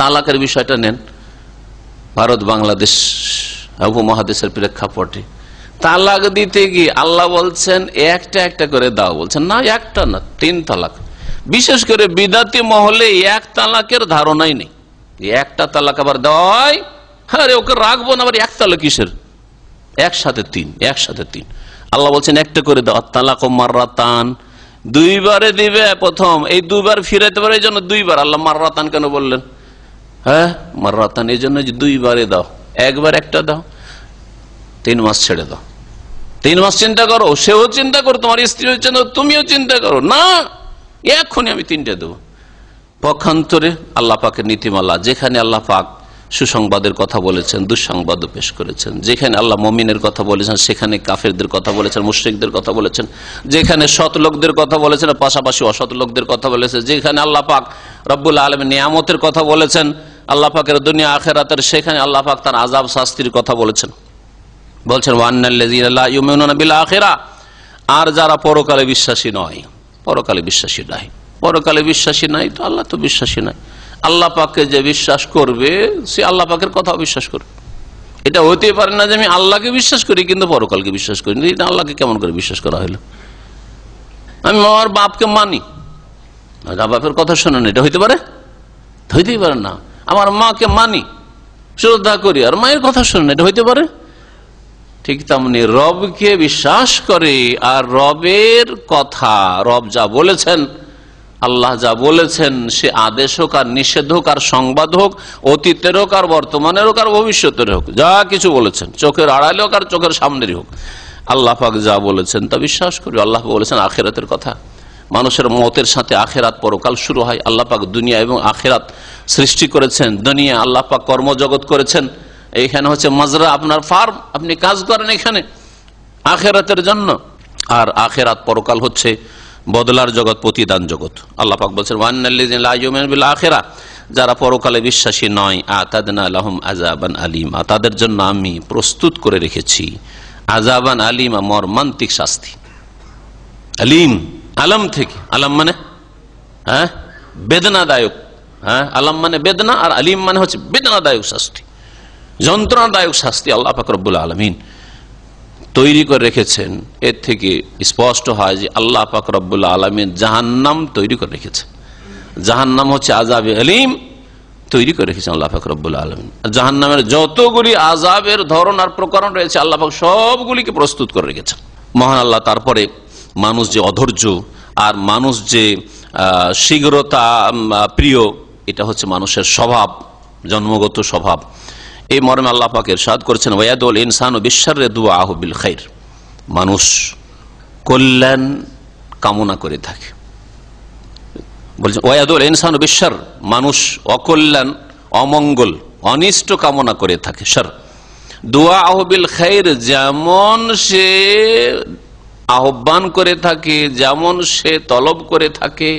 তালাকের বিষয়টা নেন ভারত বাংলাদেশ উপমহাদেশের প্রেক্ষাপটে তালাক দিতে গিয়ে আল্লাহ বলছেন একটা একটা করে দাও বলছেন না একটা না তিন তালাক বিশেষ করে বিদাতি মহলে এক তালাকের ধারণাই নেই একটা তালাক আবার দেওয়ায় হ্যাঁ ওকে রাখবো না আবার এক তালাক কিসের একসাথে তিন একসাথে তিন আল্লাহ বলছেন একটা করে দাও তালাক ও মাররাতান দুইবারে দিবে প্রথম এই দুবার ফিরাইতে পারে এই জন্য দুইবার আল্লাহ মাররাতান কেন বললেন হ্যাঁ মারাতান এই জন্য দুইবারে দাও একবার একটা দাও তিন মাস ছেড়ে দাও তিন মাস চিন্তা করো সেও চিন্তা করো তোমার স্ত্রীও চিন্তা তুমিও চিন্তা করো না এক্ষুনি আমি তিনটে দেবো পক্ষান্তরে আল্লাহ পাকের নীতিমালা যেখানে আল্লাহ পাক সুসংবাদের কথা বলেছেন দুঃসংবাদও পেশ করেছেন যেখানে আল্লাহ মমিনের কথা বলেছেন সেখানে কাফেরদের কথা বলেছেন মুশ্রিকদের কথা বলেছেন যেখানে সৎ লোকদের কথা বলেছেন পাশাপাশি অসৎ লোকদের কথা বলেছেন যেখানে আল্লাহ পাক রব্বুল আলম নিয়ামতের কথা বলেছেন আল্লাহ পাকের দুনিয়া আখেরাতের সেখানে আল্লাহ পাক তার আজাব শাস্তির কথা বলেছেন বলছেন ওয়ান্নাল্লাহ আখেরা আর যারা পরকালে বিশ্বাসী নয় পরকালে বিশ্বাসী নাই পরকালে বিশ্বাসী নাই তো আল্লাহ তো বিশ্বাসী নাই আল্লাহ পাককে যে বিশ্বাস করবে সে আল্লাহ পাকের কথা বিশ্বাস করবে এটা হইতে পারে না যে আমি আল্লাহকে বিশ্বাস করি কিন্তু পরকালকে বিশ্বাস করি এটা আল্লাহকে কেমন করে বিশ্বাস করা হলো আমি আমার বাপকে মানি বাপের কথা শোনেন এটা হইতে পারে হইতেই পারে না আমার মাকে মানি শ্রদ্ধা করি আর মায়ের কথা শুনে এটা হইতে পারে ঠিক তেমনি রবকে বিশ্বাস করে আর রবের কথা রব যা বলেছেন আল্লাহ যা বলেছেন সে আদেশ হোক আর নিষেধ হোক আর সংবাদ হোক অতীতের হোক আর বর্তমানের হোক আর ভবিষ্যতের হোক যা কিছু বলেছেন চোখের আড়ালে হোক আর চোখের সামনেরই হোক আল্লাহ পাক যা বলেছেন তা বিশ্বাস করবে আল্লাহ বলেছেন আখেরাতের কথা মানুষের মতের সাথে আখেরাত পরকাল শুরু হয় আল্লাপাক দুনিয়া এবং আখেরাত সৃষ্টি করেছেন দুনিয়া আল্লাপাক কর্মজগৎ করেছেন এইখানে হচ্ছে মাজরা আপনার ফার্ম আপনি কাজ করেন এখানে আখেরাতের জন্য আর আখেরাত পরকাল হচ্ছে বদলার জগৎ প্রতিদান জগৎ আল্লাপাক বলছেন ওয়ান্নাল্লিজিন আখেরা যারা পরকালে বিশ্বাসী নয় আতাদনা আলহম আজাবান আলিমা তাদের জন্য আমি প্রস্তুত করে রেখেছি আজাবান আলিমা মর্মান্তিক শাস্তি আলিম আলম থেকে আলম মানে হ্যাঁ বেদনাদায়ক হ্যাঁ আলাম মানে বেদনা আর আলিম মানে হচ্ছে বেদনাদায়ক শাস্তি যন্ত্রণাদায়ক শাস্তি আল্লাহ ফাকরবুল আলমিন তৈরি করে রেখেছেন এর থেকে স্পষ্ট হয় যে আল্লাহ ফাকরবুল আলমিন জাহান্নাম তৈরি করে রেখেছেন জাহান্নাম হচ্ছে আজাব আলিম তৈরি করে রেখেছেন আল্লাহ ফাকরবুল আলমিন জাহান্নামের যতগুলি আজাবের ধরন আর প্রকরণ রয়েছে আল্লাহ সবগুলিকে প্রস্তুত করে রেখেছেন মহান আল্লাহ তারপরে মানুষ যে অধৈর্য আর মানুষ যে শীঘ্রতা প্রিয় এটা হচ্ছে মানুষের স্বভাব জন্মগত স্বভাব এই মর্মে আল্লাহ পাকের সাদ করেছেন ওয়াদুল ইনসান ও বিশ্বারে দুয়া আহবিল খাইর মানুষ কল্যাণ কামনা করে থাকে বলছেন ওয়াদুল ইনসান ও বিশ্বার মানুষ অকল্যাণ অমঙ্গল অনিষ্ট কামনা করে থাকে স্যার দোয়া আহবিল খাইর যেমন সে আহ্বান করে থাকে যেমন সে তলব করে থাকে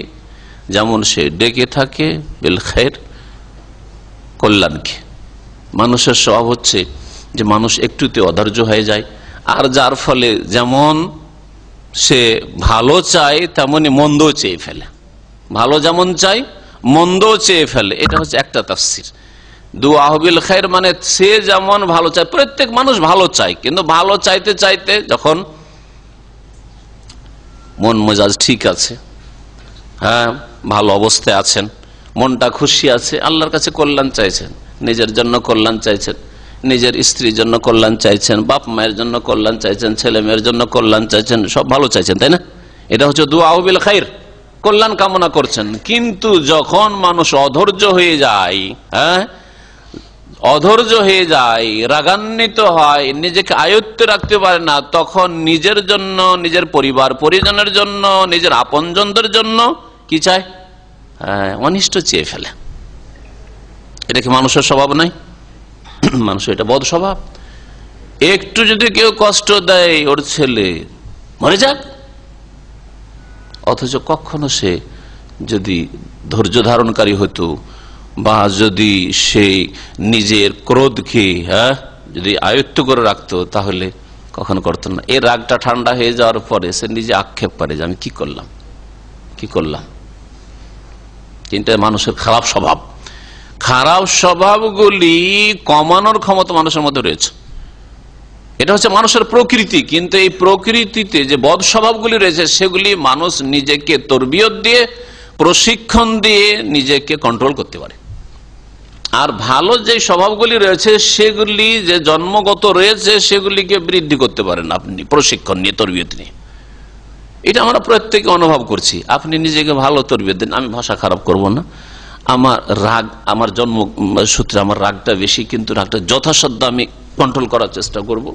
যেমন সে ডেকে থাকে বেলখের কল্যাণকে মানুষের স্বভাব হচ্ছে যে মানুষ একটুতে অধৈর্য হয়ে যায় আর যার ফলে যেমন সে ভালো চায় তেমনি মন্দ চেয়ে ফেলে ভালো যেমন চাই মন্দ চেয়ে ফেলে এটা হচ্ছে একটা তাফসির দু আহবিল খায়ের মানে সে যেমন ভালো চায় প্রত্যেক মানুষ ভালো চায় কিন্তু ভালো চাইতে চাইতে যখন মন মেজাজ ঠিক আছে হ্যাঁ ভালো অবস্থায় আছেন মনটা খুশি আছে আল্লাহর কাছে কল্যাণ চাইছেন নিজের জন্য কল্যাণ চাইছেন নিজের স্ত্রীর জন্য কল্যাণ চাইছেন বাপ মায়ের জন্য কল্যাণ চাইছেন ছেলে মেয়ের জন্য কল্যাণ চাইছেন সব ভালো চাইছেন তাই না এটা হচ্ছে দু আহবিল খাইর কল্যাণ কামনা করছেন কিন্তু যখন মানুষ অধৈর্য হয়ে যায় হ্যাঁ অধৈর্য হয়ে যায় রাগান্বিত হয় নিজেকে আয়ত্ত রাখতে পারে না তখন নিজের জন্য নিজের পরিবার পরিজনের জন্য নিজের আপনজনদের জন্য কি চায় হ্যাঁ, অনিষ্ট চেয়ে ফেলে এটা কি মানুষের স্বভাব নাই মানুষ এটা বদ স্বভাব একটু যদি কেউ কষ্ট দেয় ওর ছেলে মরে যাক অথচ কখনো সে যদি ধৈর্য ধারণকারী হতো বা যদি সে নিজের ক্রোধকে হ্যাঁ যদি আয়ত্ত করে রাখতো তাহলে কখনো করতো না এই রাগটা ঠান্ডা হয়ে যাওয়ার পরে সে নিজে আক্ষেপ করে যে আমি কি করলাম কি করলাম কিন্তু মানুষের খারাপ স্বভাব খারাপ স্বভাবগুলি কমানোর ক্ষমতা মানুষের মধ্যে রয়েছে এটা হচ্ছে মানুষের প্রকৃতি কিন্তু এই প্রকৃতিতে যে বদ স্বভাবগুলি রয়েছে সেগুলি মানুষ নিজেকে তরবিয়ত দিয়ে প্রশিক্ষণ দিয়ে নিজেকে কন্ট্রোল করতে পারে আর ভালো যে স্বভাবগুলি রয়েছে সেগুলি যে জন্মগত রয়েছে সেগুলিকে বৃদ্ধি করতে পারেন আপনি প্রশিক্ষণ নিয়ে তরবিয়ত নিয়ে এটা আমরা প্রত্যেকে অনুভব করছি আপনি নিজেকে ভালো তরবিয়ত দিন আমি ভাষা খারাপ করব না আমার রাগ আমার জন্ম সূত্রে আমার রাগটা বেশি কিন্তু রাগটা যথাসাধ্য আমি কন্ট্রোল করার চেষ্টা করব।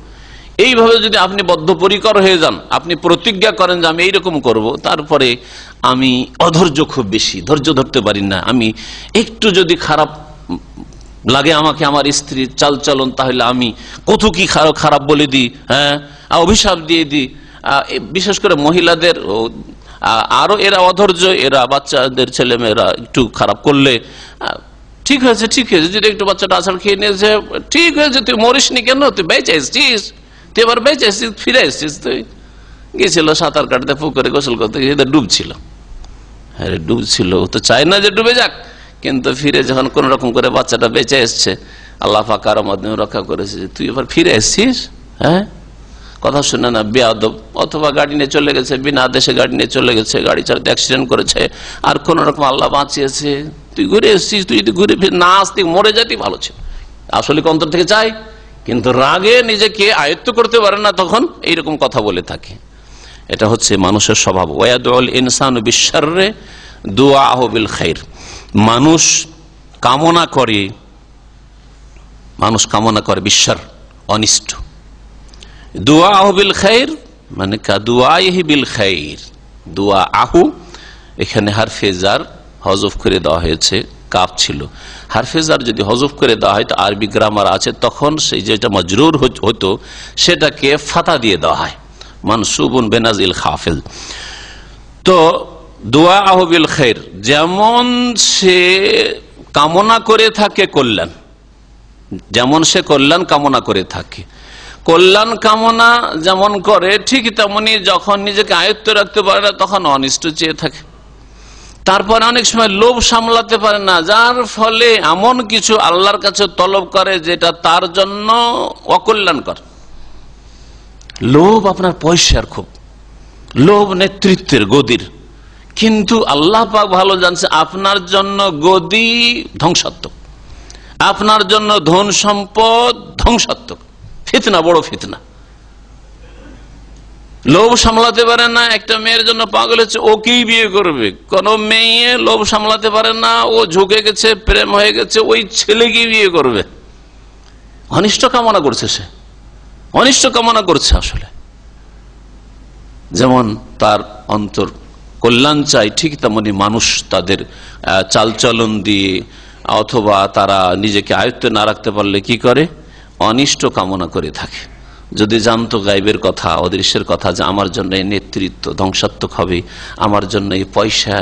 এইভাবে যদি আপনি বদ্ধপরিকর হয়ে যান আপনি প্রতিজ্ঞা করেন যে আমি এইরকম করব তারপরে আমি অধৈর্য খুব বেশি ধৈর্য ধরতে পারি না আমি একটু যদি খারাপ লাগে আমাকে আমার স্ত্রীর চালচলন তাহলে আমি কত কি খারাপ বলে দিই হ্যাঁ অভিশাপ দিয়ে দিই বিশেষ করে মহিলাদের আরও এরা অধৈর্য এরা বাচ্চাদের ছেলেমেয়েরা একটু খারাপ করলে ঠিক হয়েছে ঠিক হয়েছে যদি একটু বাচ্চাটা আছাড় খেয়ে নিয়েছে ঠিক হয়েছে তুই মরিসনি কেন তুই বেঁচে এসছিস তুই এবার বেঁচে এসছিস ফিরে এসছিস তুই গিয়েছিল সাঁতার কাটতে পুকুরে গোসল করতে গিয়ে ডুবছিল হ্যাঁ ডুবছিল ও তো চায় না যে ডুবে যাক কিন্তু ফিরে যখন কোন রকম করে বাচ্চাটা বেঁচে এসছে আল্লাহ ফাঁকার মাধ্যমে রক্ষা করেছে তুই এবার ফিরে এসছিস হ্যাঁ কথা শুনে না বেয়াদব অথবা গাড়ি নিয়ে চলে গেছে বিনা আদেশে গাড়ি নিয়ে চলে গেছে গাড়ি চালাতে অ্যাক্সিডেন্ট করেছে আর কোন রকম আল্লাহ বাঁচিয়েছে তুই ঘুরে এসছিস তুই যদি ঘুরে ফিরে না আসতি মরে যেতে ভালো ছিল আসলে অন্তর থেকে চাই কিন্তু রাগে নিজেকে আয়ত্ত করতে পারে না তখন এইরকম কথা বলে থাকে এটা হচ্ছে মানুষের স্বভাব ওয়াদ ইনসান রে দোয়া আহবিল খাইর মানুষ কামনা করে মানুষ কামনা করে বিশ্বার অনিষ্ট দুয়া আহবিল খাইর মানে দুয়াহি বিল খাইর দুয়া আহু এখানে হারফেজার হজফ করে দেওয়া হয়েছে কাপ ছিল হারফেজার যদি হজফ করে দেওয়া হয় তো আরবি গ্রামার আছে তখন সেই যেটা মজরুর হতো সেটাকে ফাতা দিয়ে দেওয়া হয় মানসুবন ইল খাফেল তো দোয়া আহবিল খের যেমন সে কামনা করে থাকে কল্যাণ যেমন সে কল্যাণ কামনা করে থাকে কল্যাণ কামনা যেমন করে ঠিক তেমনি যখন নিজেকে আয়ত্ত রাখতে পারে না তখন অনিষ্ট চেয়ে থাকে তারপরে অনেক সময় লোভ সামলাতে পারে না যার ফলে এমন কিছু আল্লাহর কাছে তলব করে যেটা তার জন্য অকল্যাণকর লোভ আপনার পয়সার খুব লোভ নেতৃত্বের গদির কিন্তু আল্লাহ পাক ভালো জানছে আপনার জন্য গদি ধ্বংসাত্মক আপনার জন্য ধন সম্পদ ধ্বংসাত্মক ফিতনা বড় ফিতনা লোভ সামলাতে পারে না একটা মেয়ের জন্য পাগল হচ্ছে ওকেই বিয়ে করবে কোনো মেয়ে লোভ সামলাতে পারে না ও ঝুঁকে গেছে প্রেম হয়ে গেছে ওই কি বিয়ে করবে অনিষ্ট কামনা করছে সে অনিষ্ট কামনা করছে আসলে যেমন তার অন্তর কল্যাণ চায় ঠিক তেমনি মানুষ তাদের চালচলন দিয়ে অথবা তারা নিজেকে আয়ত্তে না রাখতে পারলে কি করে অনিষ্ট কামনা করে থাকে যদি জানতো গাইবের কথা অদৃশ্যের কথা যে আমার জন্য এই নেতৃত্ব ধ্বংসাত্মক হবে আমার জন্য এই পয়সা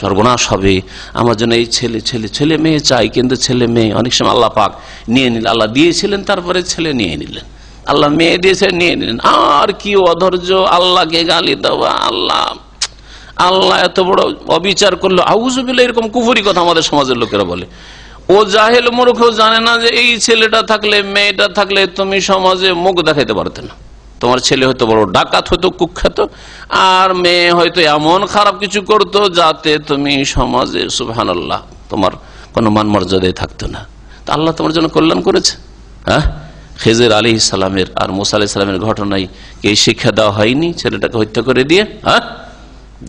সর্বনাশ হবে আমার জন্য এই ছেলে ছেলে ছেলে মেয়ে চাই কিন্তু ছেলে মেয়ে অনেক সময় আল্লাহ পাক নিয়ে নিলেন আল্লাহ দিয়েছিলেন তারপরে ছেলে নিয়ে নিলেন আল্লাহ মেয়ে দিয়েছে নিয়ে নিলেন আর কি অধৈর্য আল্লাহকে গালি দেওয়া আল্লাহ আল্লাহ এত বড় অবিচার করলো আউজুবিল্লা এরকম কুফুরি কথা আমাদের সমাজের লোকেরা বলে ও জাহেল মূর্খ জানে না যে এই ছেলেটা থাকলে মেয়েটা থাকলে তুমি সমাজে মুখ দেখাতে পারতে না তোমার ছেলে হয়তো বড় ডাকাত হতো কুখ্যাত আর মেয়ে হয়তো এমন খারাপ কিছু করতো যাতে তুমি সমাজে সুফহান আল্লাহ তোমার কোনো মান মর্যাদায় থাকতো না তা আল্লাহ তোমার জন্য কল্যাণ করেছে হ্যাঁ খেজের আলী ইসলামের আর মোসা আলি ইসলামের ঘটনায় কে শিক্ষা দেওয়া হয়নি ছেলেটাকে হত্যা করে দিয়ে হ্যাঁ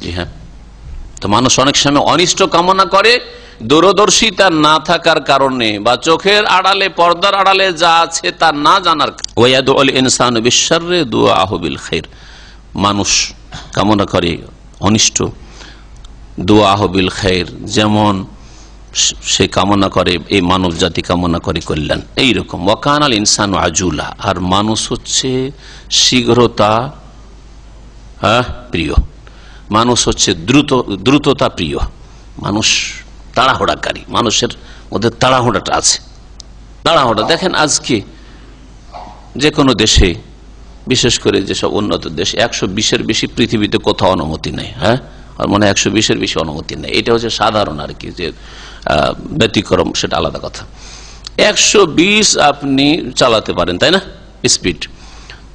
জি হ্যাঁ তো মানুষ অনেক সময় অনিষ্ট কামনা করে দূরদর্শিতা না থাকার কারণে বা চোখের আড়ালে পর্দার আড়ালে যা আছে তা না জানার ইনসান বিশ্বরে দোয়া আহবিল খের মানুষ কামনা করে অনিষ্ট দোয়া আহবিল খের যেমন সে কামনা করে এই মানব জাতি কামনা করে কল্যাণ এইরকম ওয়াকান আল ইনসান আজুলা আর মানুষ হচ্ছে শীঘ্রতা হ্যাঁ প্রিয় মানুষ হচ্ছে দ্রুত দ্রুততা প্রিয় মানুষ তাড়াহোড়াকারী মানুষের মধ্যে তাড়াহোড়াটা আছে তাড়াহোড়া দেখেন আজকে যে কোনো দেশে বিশেষ করে যেসব উন্নত দেশ একশো বিশের বেশি পৃথিবীতে কোথাও অনুমতি নেই হ্যাঁ আর মনে একশো বিশের বেশি অনুমতি নেই এটা হচ্ছে সাধারণ আর কি যে ব্যতিক্রম সেটা আলাদা কথা একশো আপনি চালাতে পারেন তাই না স্পিড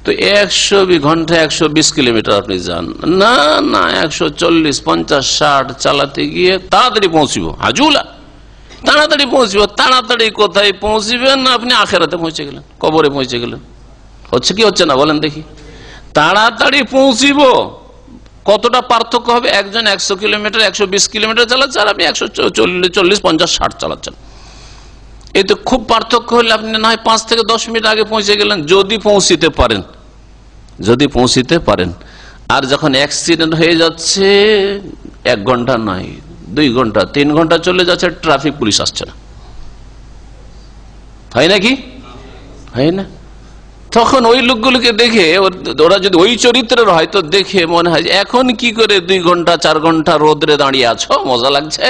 তো একশো ঘন্টা একশো বিশ কিলোমিটার আপনি যান না না একশো চল্লিশ পঞ্চাশ ষাট চালাতে গিয়ে তাড়াতাড়ি পৌঁছিব হাজুলা তাড়াতাড়ি পৌঁছিব তাড়াতাড়ি কোথায় পৌঁছিবেন না আপনি আখেরাতে পৌঁছে গেলেন কবরে পৌঁছে গেলেন হচ্ছে কি হচ্ছে না বলেন দেখি তাড়াতাড়ি পৌঁছিব কতটা পার্থক্য হবে একজন একশো কিলোমিটার একশো বিশ কিলোমিটার চালাচ্ছে আর আপনি একশো চল্লিশ পঞ্চাশ ষাট চালাচ্ছেন এতে খুব পার্থক্য হলে আপনি না হয় পাঁচ থেকে দশ মিনিট আগে পৌঁছে গেলেন যদি পৌঁছিতে পারেন যদি পৌঁছিতে পারেন আর যখন অ্যাক্সিডেন্ট হয়ে যাচ্ছে এক ঘন্টা নয় দুই ঘন্টা তিন ঘন্টা চলে যাচ্ছে ট্রাফিক পুলিশ আসছে না হয় নাকি হয় না তখন ওই লোকগুলোকে দেখে ওরা যদি ওই চরিত্রের হয় তো দেখে মনে হয় এখন কি করে দুই ঘন্টা চার ঘন্টা রোদরে দাঁড়িয়ে আছো মজা লাগছে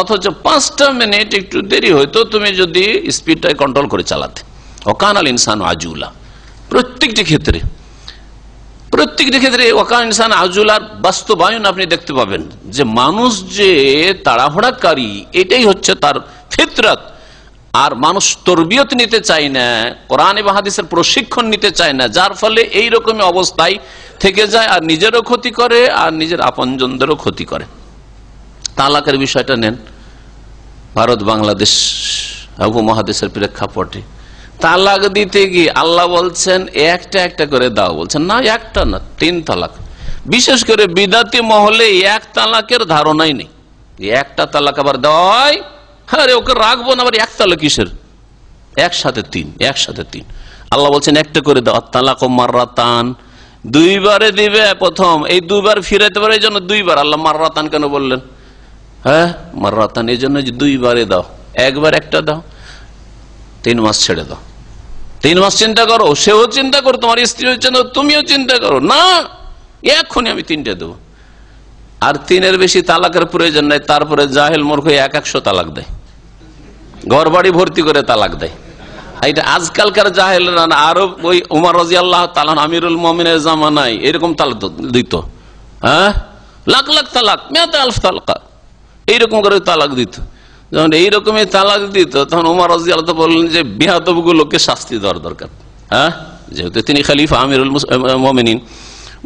অথচ পাঁচটা মিনিট একটু দেরি হইতো তুমি যদি স্পিডটা কন্ট্রোল করে চালাতে অকানাল ইনসান আজুলা প্রত্যেকটি ক্ষেত্রে প্রত্যেকটি ক্ষেত্রে ওয়াকা ইনসান আজুলার বাস্তবায়ন আপনি দেখতে পাবেন যে মানুষ যে তাড়াহড়াকারী এটাই হচ্ছে তার ফিতরত আর মানুষ তরবিয়ত নিতে চায় না কোরআন এবং হাদিসের প্রশিক্ষণ নিতে চায় না যার ফলে এই রকম অবস্থায় থেকে যায় আর নিজেরও ক্ষতি করে আর নিজের আপনজনদেরও ক্ষতি করে তালাকের বিষয়টা নেন ভারত বাংলাদেশ উপমহাদেশের প্রেক্ষাপটে তালাক দিতে গিয়ে আল্লাহ বলছেন একটা একটা করে দাও বলছেন না একটা না তিন তালাক বিশেষ করে বিদাতি মহলে এক তালাকের ধারণাই নেই একটা তালাক আবার দেওয়াই হ্যাঁ ওকে রাখবো না আবার এক তালাক কিসের একসাথে তিন একসাথে তিন আল্লাহ বলছেন একটা করে দাও তালাক ও মার্রাতান দুইবারে দিবে প্রথম এই দুবার ফিরাইতে পারে এই জন্য দুইবার আল্লাহ মার্রাতান কেন বললেন হ্যাঁ মার্রাতান এই জন্য দুইবারে দাও একবার একটা দাও তিন মাস ছেড়ে দাও তিন মাস চিন্তা করো সেও চিন্তা করো তোমার স্ত্রীও চিন্তা তুমিও চিন্তা করো না এক্ষুনি আমি তিনটে দেবো আর তিনের বেশি তালাকের প্রয়োজন নাই তারপরে জাহেল মূর্খ এক একশো তালাক দেয় ঘর বাড়ি ভর্তি করে তালাক দেয় এটা আজকালকার জাহেল না আরো ওই উমার রাজি আল্লাহ তালান আমিরুল মমিনের জামানায় এরকম তালাক দিত হ্যাঁ লাখ লাখ তালাক মেয়াতে আলফ তালাকা এইরকম করে তালাক দিত যখন এই রকমের তালাক দিত তখন উমার রাজি আল্লাহ বললেন যে বিহাতব গুলোকে শাস্তি দেওয়ার দরকার হ্যাঁ যেহেতু তিনি খালিফা আমিরুল মোমেনিন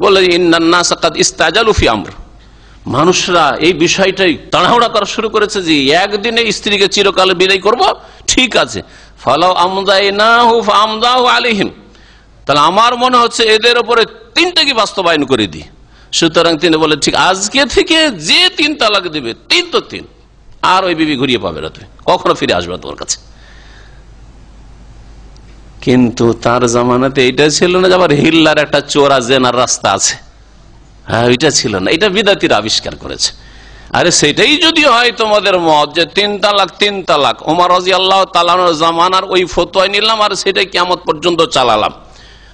বললেন ইন্নান্না সাকাত ইস্তাজালুফি আমর মানুষরা এই বিষয়টাই তাড়াহুড়া করা শুরু করেছে যে একদিনে স্ত্রীকে চিরকালে বিদায় করব ঠিক আছে ফালাও আমদাই না হুফ আমদাহ আলিহীন তাহলে আমার মনে হচ্ছে এদের ওপরে কি বাস্তবায়ন করে দিই সুতরাং তিনি বলে ঠিক আজকে থেকে যে তিন তালাক দেবে তিন তো তিন আর ওই বিবি ঘুরিয়ে পাবে না তুমি কখনো ফিরে আসবে তোমার কাছে কিন্তু তার জামানাতে এটা ছিল না যে আবার হিল্লার একটা চোরা জেনার রাস্তা আছে হ্যাঁ ওইটা ছিল না এটা বিদাতির আবিষ্কার করেছে আরে সেটাই যদি হয় তোমাদের মত যে তিন তালাক তিন তালাক ওমর রাজি আল্লাহ তালানোর জামানার ওই ফতোয় নিলাম আর সেটাই কেমন পর্যন্ত চালালাম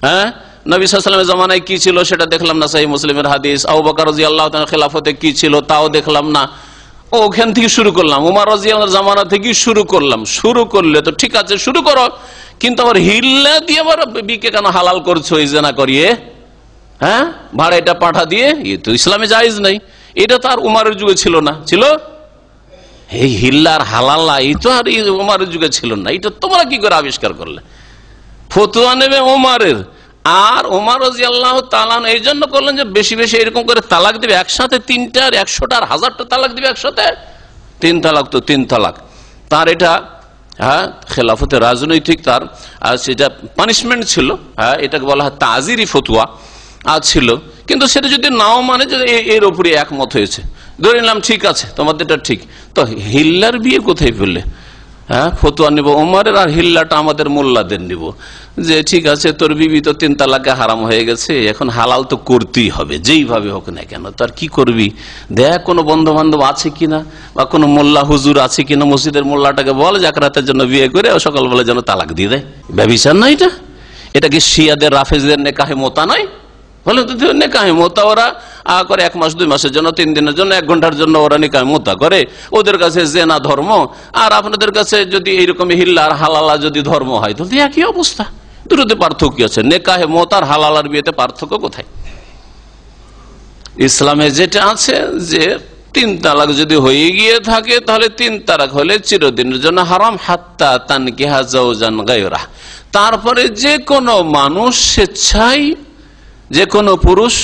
হ্যাঁ নবী জামানায় কি ছিল সেটা দেখলাম না সাহি মুসলিমের হাদিস আউ বকার রাজি আল্লাহ খেলাফতে কি ছিল তাও দেখলাম না ওখান থেকে শুরু করলাম উমার রাজিয়াল জামানা থেকে শুরু করলাম শুরু করলে তো ঠিক আছে শুরু করো কিন্তু আবার হিল্লা দিয়ে আবার বিকে কেন হালাল করছো জেনা করিয়ে হ্যাঁ ভাড়া এটা পাঠা দিয়ে এ তো ইসলামে জায়জ নাই এটা তো আর উমারের যুগে ছিল না ছিল এই হিল্লার হালাল্লা এই তো আর উমারের যুগে ছিল না এটা তোমরা কি করে আবিষ্কার করলে ফতুয়া নেবে ওমারের আর ওমার রাজি আল্লাহ তালান এই জন্য করলেন যে বেশি বেশি এরকম করে তালাক দিবে একসাথে তিনটার একশোটার হাজারটা তালাক দিবে একসাথে তিন তালাক তো তিন তালাক তার এটা হ্যাঁ খেলাফতে রাজনৈতিক তার সেটা পানিশমেন্ট ছিল হ্যাঁ এটাকে বলা হয় তাজিরি ফতুয়া আর ছিল কিন্তু সেটা যদি নাও মানে যে এর ওপরে একমত হয়েছে ধরে নিলাম ঠিক আছে তোমাদের ঠিক তো হিল্লার বিয়ে কোথায় ফেললে হ্যাঁ ফতুয়া নিব ওমরের আর হিল্লাটা আমাদের মোল্লাদের নিব যে ঠিক আছে তোর বিবি তো তিন তালাকে হারাম হয়ে গেছে এখন হালাল তো করতেই হবে যেইভাবে হোক না কেন তার কি করবি দেখ কোনো বন্ধু বান্ধব আছে কিনা বা কোনো মোল্লা হুজুর আছে কিনা মসজিদের মোল্লাটাকে বল জাকরাতের জন্য বিয়ে করে ও সকালবেলা যেন তালাক দিয়ে দেয় ব্যবিচার নয় এটা এটা কি শিয়াদের রাফেজদের নেকাহে মোতা নয় ফলে নেকাহে মোতা ওরা করে এক মাস দুই মাসের জন্য তিন দিনের জন্য এক ঘন্টার জন্য ওরা নিকায় মোতা করে ওদের কাছে জেনা ধর্ম আর আপনাদের কাছে যদি এইরকম হিল্লার হালালা যদি ধর্ম হয় তাহলে একই অবস্থা দুটোতে পার্থক্য আছে নেকাহে মোতার হালালার বিয়েতে পার্থক্য কোথায় ইসলামে যেটা আছে যে তিন তালাক যদি হয়ে গিয়ে থাকে তাহলে তিন তালাক হলে চিরদিনের জন্য হারাম হাত্তা তানকে হাজাউজান গায়রা তারপরে যে কোনো মানুষ স্বেচ্ছায় যে কোনো পুরুষ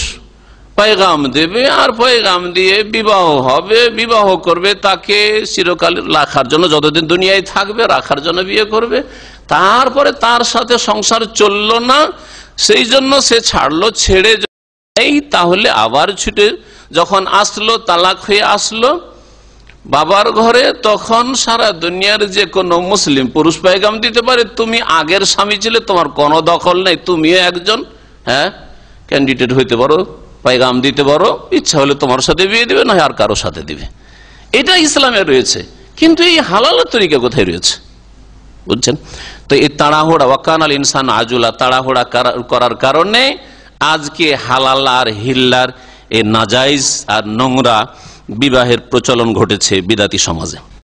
পয়গাম দেবে আর পয়গাম দিয়ে বিবাহ হবে বিবাহ করবে তাকে চিরকাল রাখার জন্য যতদিন দুনিয়ায় থাকবে রাখার জন্য বিয়ে করবে তারপরে তার সাথে সংসার চলল না সেই জন্য সে ছাড়লো ছেড়ে এই তাহলে আবার ছুটে যখন আসলো তালাক হয়ে আসলো বাবার ঘরে তখন সারা দুনিয়ার যে কোনো মুসলিম পুরুষ পায়গাম দিতে পারে তুমি আগের স্বামী ছিলে তোমার কোনো দখল নেই তুমিও একজন হ্যাঁ ক্যান্ডিডেট হইতে পারো পায়গাম দিতে পারো ইচ্ছা হলে তোমার সাথে বিয়ে দিবে না আর কারো সাথে দিবে এটা ইসলামে রয়েছে কিন্তু এই হালালের তরিকা কোথায় রয়েছে বুঝছেন তো এই তাড়াহোড়া ওয়াকান আল ইনসান আজুলা তাড়াহুড়া করার কারণে আজকে হালাল আর হিল্লার এ নাজাইজ আর নোংরা বিবাহের প্রচলন ঘটেছে বিদাতি সমাজে